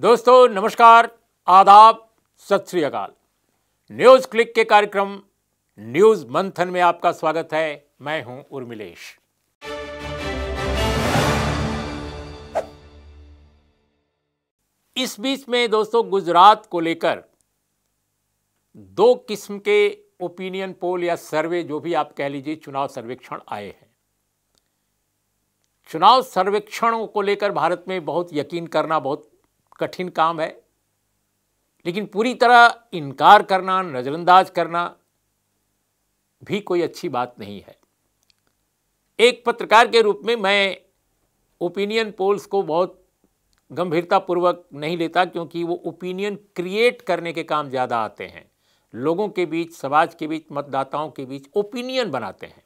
दोस्तों नमस्कार आदाब सत श्री अकाल न्यूज़ क्लिक के कार्यक्रम न्यूज़ मंथन में आपका स्वागत है मैं हूं उर्मिलेश इस बीच में दोस्तों गुजरात को लेकर दो किस्म के ओपिनियन पोल या सर्वे जो भी आप कह लीजिए चुनाव सर्वेक्षण आए हैं चुनाव सर्वेक्षणों को लेकर भारत में बहुत यकीन करना बहुत कठिन काम है लेकिन पूरी तरह इनकार करना नज़रअंदाज करना भी कोई अच्छी बात नहीं है एक पत्रकार के रूप में मैं ओपिनियन पोल्स को बहुत गंभीरतापूर्वक नहीं लेता क्योंकि वो ओपिनियन क्रिएट करने के काम ज़्यादा आते हैं लोगों के बीच समाज के बीच मतदाताओं के बीच ओपिनियन बनाते हैं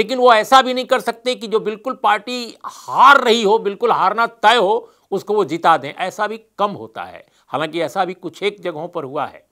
लेकिन वो ऐसा भी नहीं कर सकते कि जो बिल्कुल पार्टी हार रही हो बिल्कुल हारना तय हो उसको वो जिता दें ऐसा भी कम होता है हालांकि ऐसा भी कुछ एक जगहों पर हुआ है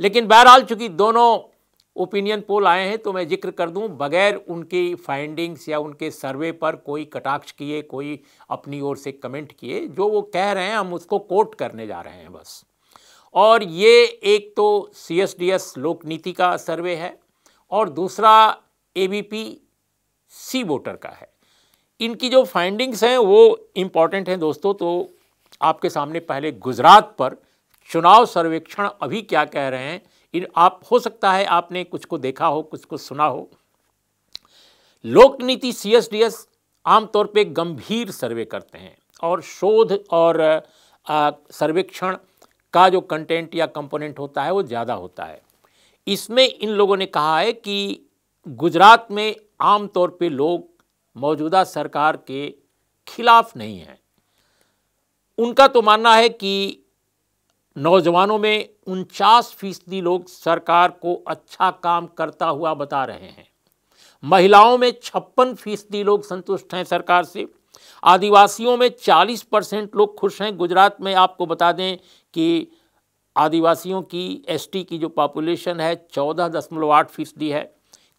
लेकिन बहरहाल चूंकि दोनों ओपिनियन पोल आए हैं तो मैं जिक्र कर दूं बगैर उनकी फाइंडिंग्स या उनके सर्वे पर कोई कटाक्ष किए कोई अपनी ओर से कमेंट किए जो वो कह रहे हैं हम उसको कोट करने जा रहे हैं बस और ये एक तो सी एस डी एस लोक नीति का सर्वे है और दूसरा A B P C voter का है इनकी जो फाइंडिंग्स हैं वो इम्पॉर्टेंट हैं दोस्तों तो आपके सामने पहले गुजरात पर चुनाव सर्वेक्षण अभी क्या कह रहे हैं इन आप हो सकता है आपने कुछ को देखा हो कुछ को सुना हो लोक नीति सी एस डी एस आमतौर पर गंभीर सर्वे करते हैं और शोध और सर्वेक्षण का जो कंटेंट या कंपोनेंट होता है वो ज़्यादा होता है इसमें इन लोगों ने कहा है कि गुजरात में आमतौर पर लोग मौजूदा सरकार के खिलाफ नहीं है उनका तो मानना है कि नौजवानों में उनचास फीसदी लोग सरकार को अच्छा काम करता हुआ बता रहे हैं महिलाओं में छप्पन फीसदी लोग संतुष्ट हैं सरकार से आदिवासियों में 40 परसेंट लोग खुश हैं गुजरात में आपको बता दें कि आदिवासियों की एसटी की जो पॉपुलेशन है चौदह दशमलव आठ फीसदी है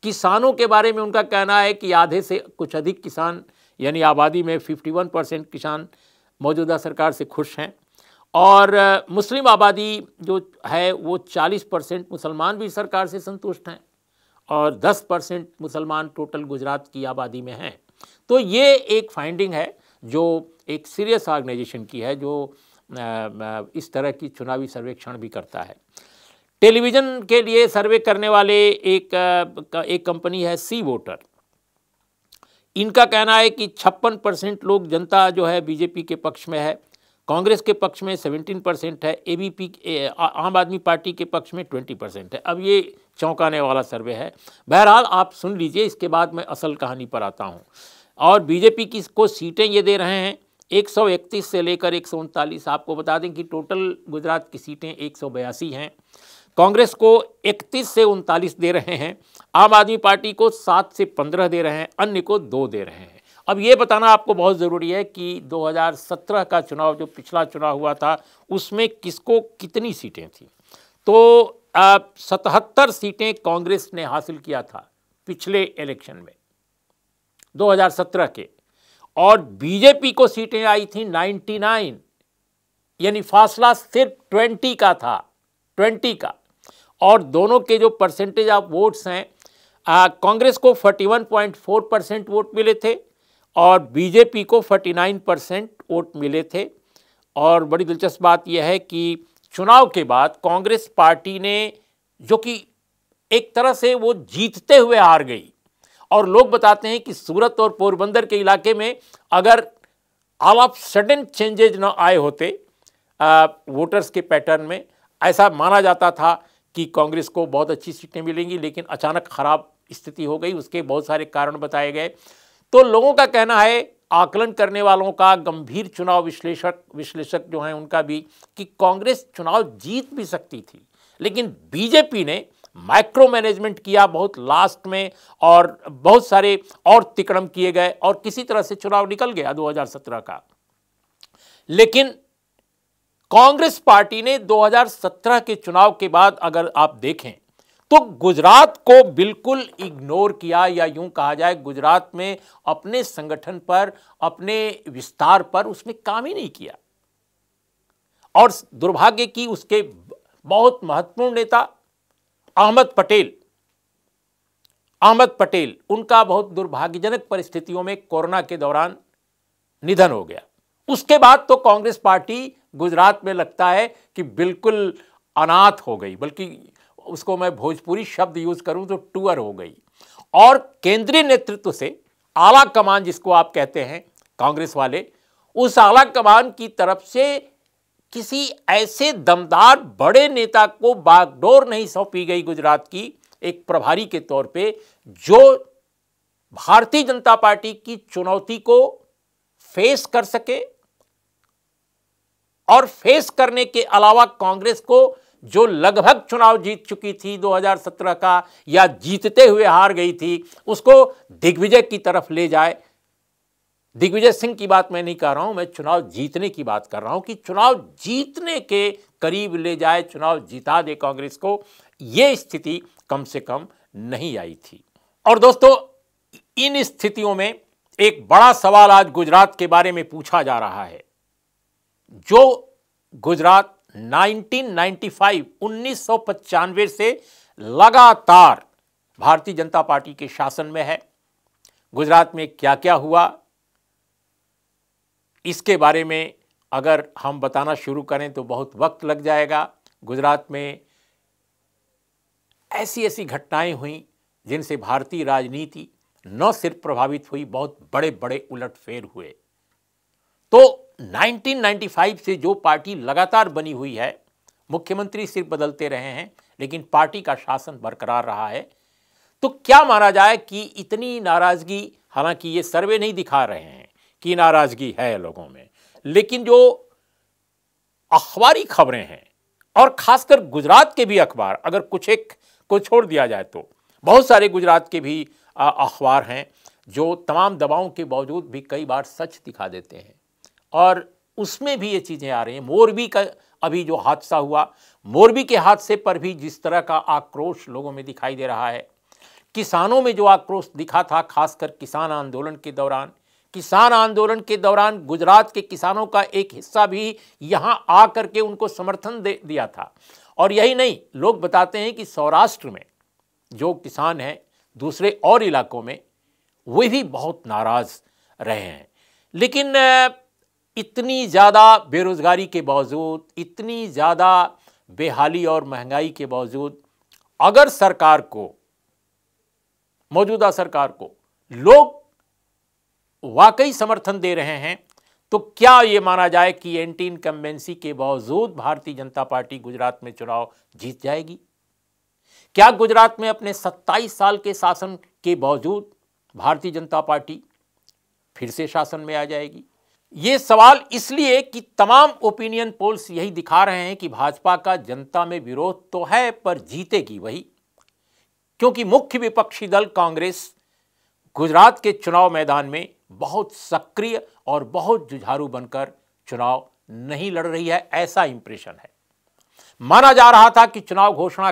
किसानों के बारे में उनका कहना है कि आधे से कुछ अधिक किसान यानी आबादी में 51 परसेंट किसान मौजूदा सरकार से खुश हैं और मुस्लिम आबादी जो है वो 40 परसेंट मुसलमान भी सरकार से संतुष्ट हैं और 10 परसेंट मुसलमान टोटल गुजरात की आबादी में हैं तो ये एक फाइंडिंग है जो एक सीरियस ऑर्गेनाइजेशन की है जो इस तरह की चुनावी सर्वेक्षण भी करता है टेलीविज़न के लिए सर्वे करने वाले एक एक कंपनी है सी वोटर इनका कहना है कि छप्पन परसेंट लोग जनता जो है बीजेपी के पक्ष में है कांग्रेस के पक्ष में सेवेंटीन परसेंट है एबीपी आम आदमी पार्टी के पक्ष में ट्वेंटी परसेंट है अब ये चौंकाने वाला सर्वे है बहरहाल आप सुन लीजिए इसके बाद मैं असल कहानी पर आता हूँ और बीजेपी की को सीटें ये दे रहे हैं इकतीस से लेकर एक आपको बता दें कि टोटल गुजरात की सीटें एक हैं कांग्रेस को 31 से उनतालीस दे रहे हैं आम आदमी पार्टी को सात से पंद्रह दे रहे हैं अन्य को दो दे रहे हैं अब ये बताना आपको बहुत ज़रूरी है कि 2017 का चुनाव जो पिछला चुनाव हुआ था उसमें किसको कितनी सीटें थी तो सतहत्तर सीटें कांग्रेस ने हासिल किया था पिछले इलेक्शन में 2017 के और बीजेपी को सीटें आई थी 99 यानी फासला सिर्फ 20 का था 20 का और दोनों के जो परसेंटेज ऑफ वोट्स हैं कांग्रेस को 41.4 परसेंट वोट मिले थे और बीजेपी को 49 परसेंट वोट मिले थे और बड़ी दिलचस्प बात यह है कि चुनाव के बाद कांग्रेस पार्टी ने जो कि एक तरह से वो जीतते हुए हार गई और लोग बताते हैं कि सूरत और पोरबंदर के इलाके में अगर अब आप सडन चेंजेज ना आए होते आ, वोटर्स के पैटर्न में ऐसा माना जाता था कि कांग्रेस को बहुत अच्छी सीटें मिलेंगी लेकिन अचानक खराब स्थिति हो गई उसके बहुत सारे कारण बताए गए तो लोगों का कहना है आकलन करने वालों का गंभीर चुनाव विश्लेषक विश्लेषक जो हैं उनका भी कि कांग्रेस चुनाव जीत भी सकती थी लेकिन बीजेपी ने माइक्रो मैनेजमेंट किया बहुत लास्ट में और बहुत सारे और तिकड़म किए गए और किसी तरह से चुनाव निकल गया 2017 का लेकिन कांग्रेस पार्टी ने 2017 के चुनाव के बाद अगर आप देखें तो गुजरात को बिल्कुल इग्नोर किया या यूं कहा जाए गुजरात में अपने संगठन पर अपने विस्तार पर उसने काम ही नहीं किया और दुर्भाग्य की उसके बहुत महत्वपूर्ण नेता अहमद पटेल अहमद पटेल उनका बहुत दुर्भाग्यजनक परिस्थितियों में कोरोना के दौरान निधन हो गया उसके बाद तो कांग्रेस पार्टी गुजरात में लगता है कि बिल्कुल अनाथ हो गई बल्कि उसको मैं भोजपुरी शब्द यूज़ करूं तो टूअर हो गई और केंद्रीय नेतृत्व से आला कमान जिसको आप कहते हैं कांग्रेस वाले उस आला कमान की तरफ से किसी ऐसे दमदार बड़े नेता को बागडोर नहीं सौंपी गई गुजरात की एक प्रभारी के तौर पे जो भारतीय जनता पार्टी की चुनौती को फेस कर सके और फेस करने के अलावा कांग्रेस को जो लगभग चुनाव जीत चुकी थी 2017 का या जीतते हुए हार गई थी उसको दिग्विजय की तरफ ले जाए दिग्विजय सिंह की बात मैं नहीं कर रहा हूं मैं चुनाव जीतने की बात कर रहा हूं कि चुनाव जीतने के करीब ले जाए चुनाव जीता दे कांग्रेस को यह स्थिति कम से कम नहीं आई थी और दोस्तों इन स्थितियों में एक बड़ा सवाल आज गुजरात के बारे में पूछा जा रहा है जो गुजरात 1995 1995 से लगातार भारतीय जनता पार्टी के शासन में है गुजरात में क्या क्या हुआ इसके बारे में अगर हम बताना शुरू करें तो बहुत वक्त लग जाएगा गुजरात में ऐसी ऐसी घटनाएं हुई जिनसे भारतीय राजनीति न सिर्फ प्रभावित हुई बहुत बड़े बड़े उलटफेर हुए तो 1995 से जो पार्टी लगातार बनी हुई है मुख्यमंत्री सिर्फ बदलते रहे हैं लेकिन पार्टी का शासन बरकरार रहा है तो क्या माना जाए कि इतनी नाराज़गी हालांकि ये सर्वे नहीं दिखा रहे हैं कि नाराज़गी है लोगों में लेकिन जो अखबारी खबरें हैं और खासकर गुजरात के भी अखबार अगर कुछ एक को छोड़ दिया जाए तो बहुत सारे गुजरात के भी अखबार हैं जो तमाम दबावों के बावजूद भी कई बार सच दिखा देते हैं और उसमें भी ये चीज़ें आ रही हैं मोरबी का अभी जो हादसा हुआ मोरबी के हादसे पर भी जिस तरह का आक्रोश लोगों में दिखाई दे रहा है किसानों में जो आक्रोश दिखा था खासकर किसान आंदोलन के दौरान किसान आंदोलन के दौरान गुजरात के किसानों का एक हिस्सा भी यहाँ आ करके उनको समर्थन दे दिया था और यही नहीं लोग बताते हैं कि सौराष्ट्र में जो किसान हैं दूसरे और इलाकों में वे भी बहुत नाराज़ रहे हैं लेकिन इतनी ज़्यादा बेरोज़गारी के बावजूद इतनी ज़्यादा बेहाली और महंगाई के बावजूद अगर सरकार को मौजूदा सरकार को लोग वाकई समर्थन दे रहे हैं तो क्या ये माना जाए कि एंटी इनकम्बेंसी के बावजूद भारतीय जनता पार्टी गुजरात में चुनाव जीत जाएगी क्या गुजरात में अपने 27 साल के शासन के बावजूद भारतीय जनता पार्टी फिर से शासन में आ जाएगी ये सवाल इसलिए कि तमाम ओपिनियन पोल्स यही दिखा रहे हैं कि भाजपा का जनता में विरोध तो है पर जीतेगी वही क्योंकि मुख्य विपक्षी दल कांग्रेस गुजरात के चुनाव मैदान में बहुत सक्रिय और बहुत जुझारू बनकर चुनाव नहीं लड़ रही है ऐसा इंप्रेशन है माना जा रहा था कि चुनाव घोषणा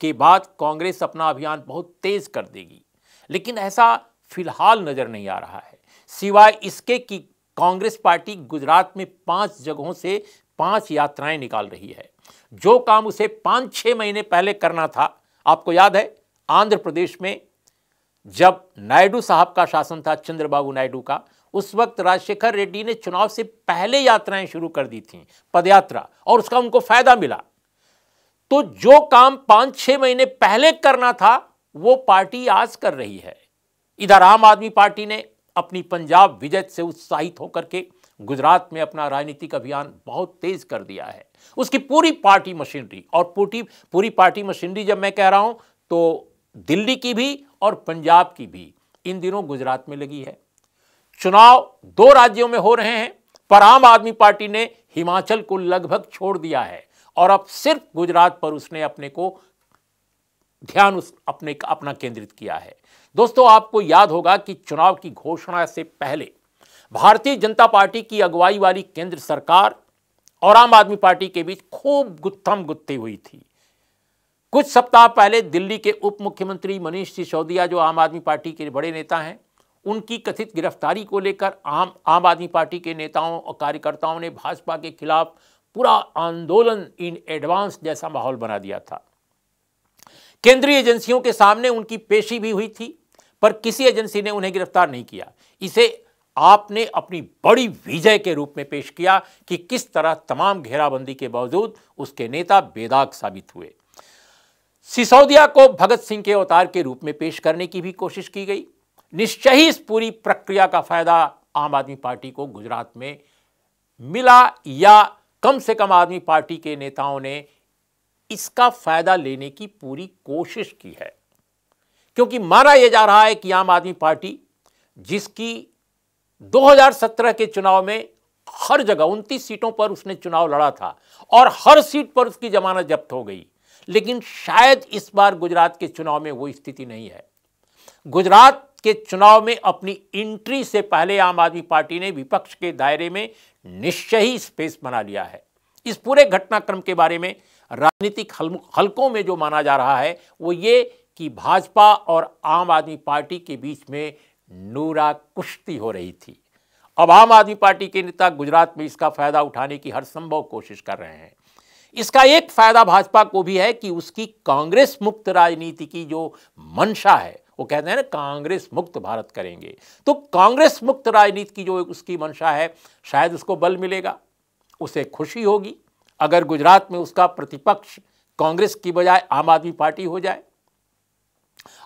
के बाद कांग्रेस अपना अभियान बहुत तेज कर देगी लेकिन ऐसा फिलहाल नजर नहीं आ रहा है सिवाय इसके कि कांग्रेस पार्टी गुजरात में पांच जगहों से पांच यात्राएं निकाल रही है जो काम उसे पांच छह महीने पहले करना था आपको याद है आंध्र प्रदेश में जब नायडू साहब का शासन था चंद्रबाबू नायडू का उस वक्त राजशेखर रेड्डी ने चुनाव से पहले यात्राएं शुरू कर दी थी पदयात्रा और उसका उनको फायदा मिला तो जो काम पांच छह महीने पहले करना था वो पार्टी आज कर रही है इधर आम आदमी पार्टी ने अपनी पंजाब विजय से उत्साहित होकर के गुजरात में अपना राजनीतिक अभियान बहुत तेज कर दिया है उसकी पूरी पार्टी मशीनरी और पूरी पूरी पार्टी मशीनरी जब मैं कह रहा हूं तो दिल्ली की भी और पंजाब की भी इन दिनों गुजरात में लगी है चुनाव दो राज्यों में हो रहे हैं पर आम आदमी पार्टी ने हिमाचल को लगभग छोड़ दिया है और अब सिर्फ गुजरात पर उसने अपने को ध्यान उस अपने अपना केंद्रित किया है दोस्तों आपको याद होगा कि चुनाव की घोषणा से पहले भारतीय जनता पार्टी की अगुवाई वाली केंद्र सरकार और आम आदमी पार्टी के बीच खूब गुत्थम गुत्थी हुई थी कुछ सप्ताह पहले दिल्ली के उप मुख्यमंत्री मनीष सिसोदिया जो आम आदमी पार्टी के बड़े नेता हैं उनकी कथित गिरफ्तारी को लेकर आम आम आदमी पार्टी के नेताओं और कार्यकर्ताओं ने भाजपा के खिलाफ पूरा आंदोलन इन एडवांस जैसा माहौल बना दिया था केंद्रीय एजेंसियों के सामने उनकी पेशी भी हुई थी पर किसी एजेंसी ने उन्हें गिरफ्तार नहीं किया इसे आपने अपनी बड़ी विजय के रूप में पेश किया कि किस तरह तमाम घेराबंदी के बावजूद उसके नेता बेदाग साबित हुए सिसोदिया को भगत सिंह के अवतार के रूप में पेश करने की भी कोशिश की गई निश्चय ही इस पूरी प्रक्रिया का फायदा आम आदमी पार्टी को गुजरात में मिला या कम से कम आदमी पार्टी के नेताओं ने इसका फायदा लेने की पूरी कोशिश की है क्योंकि माना यह जा रहा है कि आम आदमी पार्टी जिसकी 2017 के चुनाव में हर जगह उनतीस सीटों पर उसने चुनाव लड़ा था और हर सीट पर उसकी जमानत जब्त हो गई लेकिन शायद इस बार गुजरात के चुनाव में वो स्थिति नहीं है गुजरात के चुनाव में अपनी एंट्री से पहले आम आदमी पार्टी ने विपक्ष के दायरे में निश्चय ही स्पेस बना लिया है इस पूरे घटनाक्रम के बारे में राजनीतिक हलकों में जो माना जा रहा है वो ये कि भाजपा और आम आदमी पार्टी के बीच में नूरा कुश्ती हो रही थी अब आम आदमी पार्टी के नेता गुजरात में इसका फायदा उठाने की हर संभव कोशिश कर रहे हैं इसका एक फायदा भाजपा को भी है कि उसकी कांग्रेस मुक्त राजनीति की जो मंशा है वो कहते हैं ना कांग्रेस मुक्त भारत करेंगे तो कांग्रेस मुक्त राजनीति की जो उसकी मंशा है शायद उसको बल मिलेगा उसे खुशी होगी अगर गुजरात में उसका प्रतिपक्ष कांग्रेस की बजाय आम आदमी पार्टी हो जाए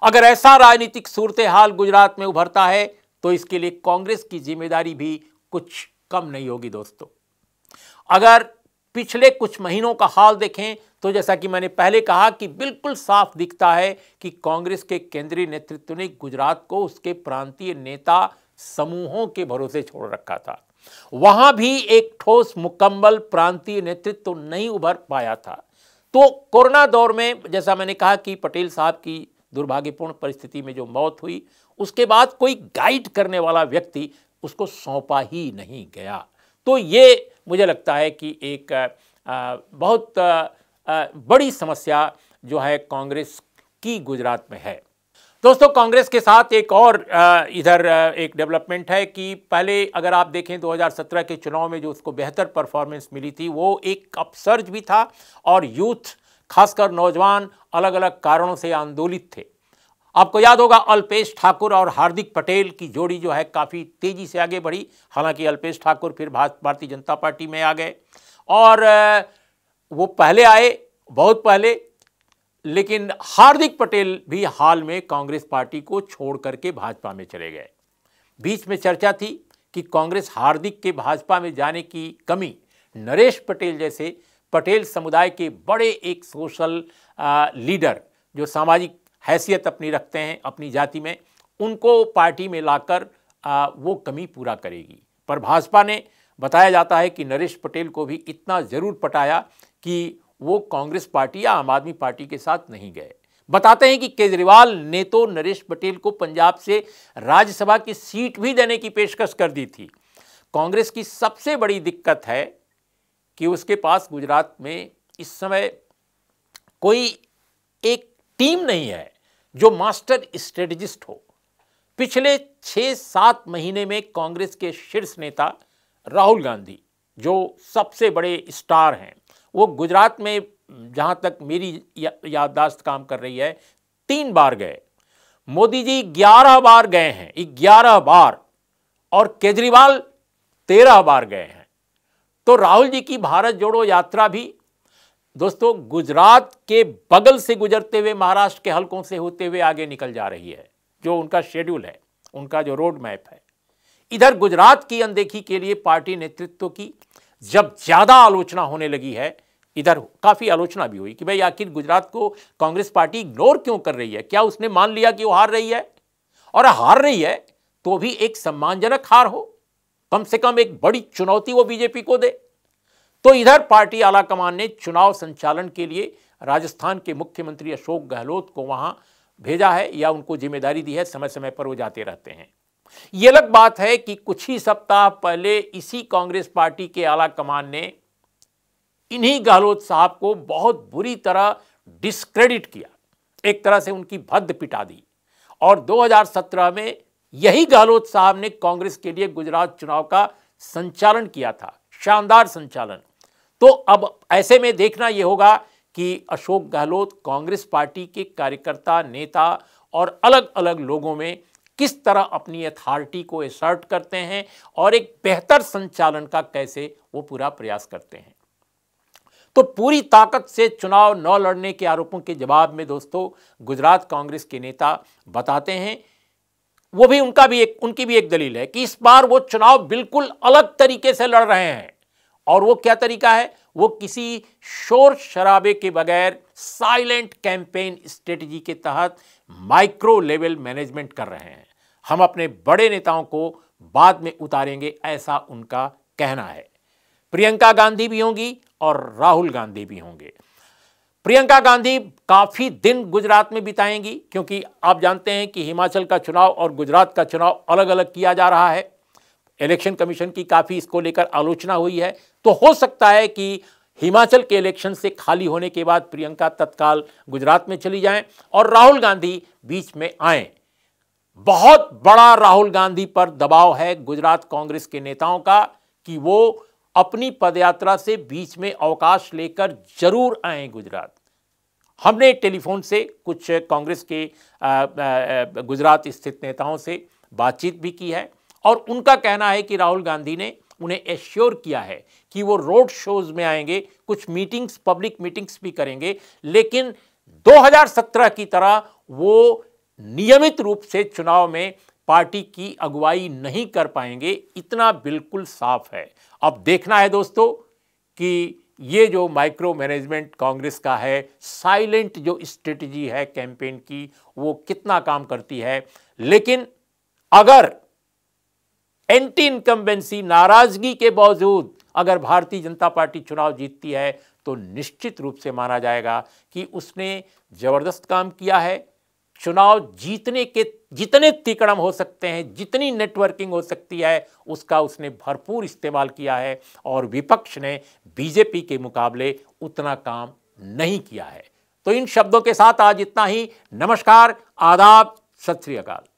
अगर ऐसा राजनीतिक सूरत हाल गुजरात में उभरता है तो इसके लिए कांग्रेस की जिम्मेदारी भी कुछ कम नहीं होगी दोस्तों अगर पिछले कुछ महीनों का हाल देखें तो जैसा कि मैंने पहले कहा कि बिल्कुल साफ दिखता है कि कांग्रेस के केंद्रीय नेतृत्व ने गुजरात को उसके प्रांतीय नेता समूहों के भरोसे छोड़ रखा था वहां भी एक ठोस मुकम्मल प्रांतीय नेतृत्व तो नहीं उभर पाया था तो कोरोना दौर में जैसा मैंने कहा कि पटेल साहब की दुर्भाग्यपूर्ण परिस्थिति में जो मौत हुई उसके बाद कोई गाइड करने वाला व्यक्ति उसको सौंपा ही नहीं गया तो ये मुझे लगता है कि एक बहुत बड़ी समस्या जो है कांग्रेस की गुजरात में है दोस्तों कांग्रेस के साथ एक और इधर एक डेवलपमेंट है कि पहले अगर आप देखें 2017 के चुनाव में जो उसको बेहतर परफॉर्मेंस मिली थी वो एक अपसर्ज भी था और यूथ खासकर नौजवान अलग अलग कारणों से आंदोलित थे आपको याद होगा अल्पेश ठाकुर और हार्दिक पटेल की जोड़ी जो है काफ़ी तेज़ी से आगे बढ़ी हालांकि अल्पेश ठाकुर फिर भारतीय जनता पार्टी में आ गए और वो पहले आए बहुत पहले लेकिन हार्दिक पटेल भी हाल में कांग्रेस पार्टी को छोड़ करके भाजपा में चले गए बीच में चर्चा थी कि कांग्रेस हार्दिक के भाजपा में जाने की कमी नरेश पटेल जैसे पटेल समुदाय के बड़े एक सोशल आ, लीडर जो सामाजिक हैसियत अपनी रखते हैं अपनी जाति में उनको पार्टी में लाकर आ, वो कमी पूरा करेगी पर भाजपा ने बताया जाता है कि नरेश पटेल को भी इतना ज़रूर पटाया कि वो कांग्रेस पार्टी या आम आदमी पार्टी के साथ नहीं गए बताते हैं कि केजरीवाल ने तो नरेश पटेल को पंजाब से राज्यसभा की सीट भी देने की पेशकश कर दी थी कांग्रेस की सबसे बड़ी दिक्कत है कि उसके पास गुजरात में इस समय कोई एक टीम नहीं है जो मास्टर स्ट्रेटजिस्ट हो पिछले छः सात महीने में कांग्रेस के शीर्ष नेता राहुल गांधी जो सबसे बड़े स्टार हैं वो गुजरात में जहाँ तक मेरी या, याददाश्त काम कर रही है तीन बार गए मोदी जी ग्यारह बार गए हैं ग्यारह बार और केजरीवाल तेरह बार गए हैं तो राहुल जी की भारत जोड़ो यात्रा भी दोस्तों गुजरात के बगल से गुजरते हुए महाराष्ट्र के हलकों से होते हुए आगे निकल जा रही है जो उनका शेड्यूल है उनका जो रोड मैप है इधर गुजरात की अनदेखी के लिए पार्टी नेतृत्व की जब ज़्यादा आलोचना होने लगी है इधर काफ़ी आलोचना भी हुई कि भाई आखिर गुजरात को कांग्रेस पार्टी इग्नोर क्यों कर रही है क्या उसने मान लिया कि वो हार रही है और हार रही है तो भी एक सम्मानजनक हार हो कम से कम एक बड़ी चुनौती वो बीजेपी को दे तो इधर पार्टी आला कमान ने चुनाव संचालन के लिए राजस्थान के मुख्यमंत्री अशोक गहलोत को वहां भेजा है या उनको जिम्मेदारी दी है समय समय पर वो जाते रहते हैं यह अलग बात है कि कुछ ही सप्ताह पहले इसी कांग्रेस पार्टी के आला कमान ने इन्हीं गहलोत साहब को बहुत बुरी तरह डिस्क्रेडिट किया एक तरह से उनकी भद्द पिटा दी और 2017 में यही गहलोत साहब ने कांग्रेस के लिए गुजरात चुनाव का संचालन किया था शानदार संचालन तो अब ऐसे में देखना यह होगा कि अशोक गहलोत कांग्रेस पार्टी के कार्यकर्ता नेता और अलग अलग लोगों में किस तरह अपनी अथॉरिटी को एसर्ट करते हैं और एक बेहतर संचालन का कैसे वो पूरा प्रयास करते हैं तो पूरी ताकत से चुनाव न लड़ने के आरोपों के जवाब में दोस्तों गुजरात कांग्रेस के नेता बताते हैं वो भी उनका भी एक उनकी भी एक दलील है कि इस बार वो चुनाव बिल्कुल अलग तरीके से लड़ रहे हैं और वो क्या तरीका है वो किसी शोर शराबे के बगैर साइलेंट कैंपेन स्ट्रेटजी के तहत माइक्रो लेवल मैनेजमेंट कर रहे हैं हम अपने बड़े नेताओं को बाद में उतारेंगे ऐसा उनका कहना है प्रियंका गांधी भी होंगी और राहुल गांधी भी होंगे प्रियंका गांधी काफ़ी दिन गुजरात में बिताएंगी क्योंकि आप जानते हैं कि हिमाचल का चुनाव और गुजरात का चुनाव अलग अलग किया जा रहा है इलेक्शन कमीशन की काफ़ी इसको लेकर आलोचना हुई है तो हो सकता है कि हिमाचल के इलेक्शन से खाली होने के बाद प्रियंका तत्काल गुजरात में चली जाएं और राहुल गांधी बीच में आए बहुत बड़ा राहुल गांधी पर दबाव है गुजरात कांग्रेस के नेताओं का कि वो अपनी पदयात्रा से बीच में अवकाश लेकर जरूर आए गुजरात हमने टेलीफोन से कुछ कांग्रेस के गुजरात स्थित नेताओं से बातचीत भी की है और उनका कहना है कि राहुल गांधी ने उन्हें एश्योर किया है कि वो रोड शोज में आएंगे कुछ मीटिंग्स पब्लिक मीटिंग्स भी करेंगे लेकिन 2017 की तरह वो नियमित रूप से चुनाव में पार्टी की अगुवाई नहीं कर पाएंगे इतना बिल्कुल साफ है अब देखना है दोस्तों कि ये जो माइक्रो मैनेजमेंट कांग्रेस का है साइलेंट जो स्ट्रेटजी है कैंपेन की वो कितना काम करती है लेकिन अगर एंटी इनकम्बेंसी नाराजगी के बावजूद अगर भारतीय जनता पार्टी चुनाव जीतती है तो निश्चित रूप से माना जाएगा कि उसने ज़बरदस्त काम किया है चुनाव जीतने के जितने तिकड़म हो सकते हैं जितनी नेटवर्किंग हो सकती है उसका उसने भरपूर इस्तेमाल किया है और विपक्ष ने बीजेपी के मुकाबले उतना काम नहीं किया है तो इन शब्दों के साथ आज इतना ही नमस्कार आदाब सत श्री अकाल